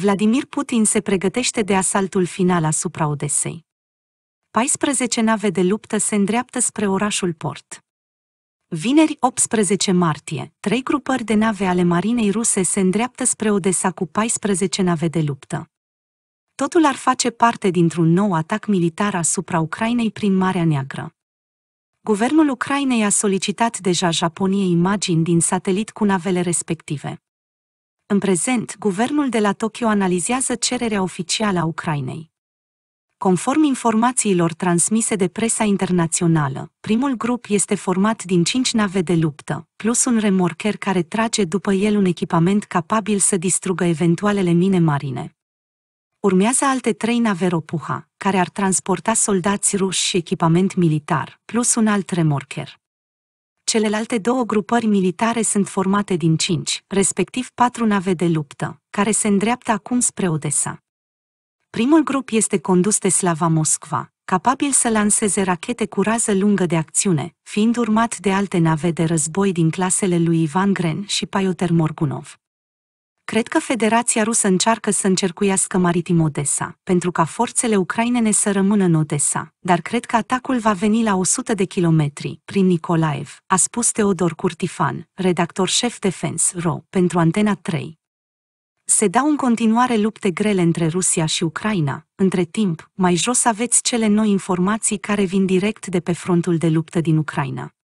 Vladimir Putin se pregătește de asaltul final asupra Odesei. 14 nave de luptă se îndreaptă spre orașul port. Vineri 18 martie, trei grupări de nave ale marinei ruse se îndreaptă spre Odessa cu 14 nave de luptă. Totul ar face parte dintr-un nou atac militar asupra Ucrainei prin Marea Neagră. Guvernul Ucrainei a solicitat deja Japoniei imagini din satelit cu navele respective. În prezent, guvernul de la Tokyo analizează cererea oficială a Ucrainei. Conform informațiilor transmise de presa internațională, primul grup este format din cinci nave de luptă, plus un remorcher care trage după el un echipament capabil să distrugă eventualele mine marine. Urmează alte trei nave Ropuha, care ar transporta soldați ruși și echipament militar, plus un alt remorcher. Celelalte două grupări militare sunt formate din cinci, respectiv patru nave de luptă, care se îndreaptă acum spre Odessa. Primul grup este condus de Slava Moscova, capabil să lanseze rachete cu rază lungă de acțiune, fiind urmat de alte nave de război din clasele lui Ivan Gren și Paiuter Morgunov. Cred că Federația Rusă încearcă să încercuiască maritim Odessa, pentru ca forțele ucrainene să rămână în Odessa, dar cred că atacul va veni la 100 de kilometri, prin Nicolaev, a spus Teodor Curtifan, redactor șef Defense RO, pentru Antena 3 se dau în continuare lupte grele între Rusia și Ucraina. Între timp, mai jos aveți cele noi informații care vin direct de pe frontul de luptă din Ucraina.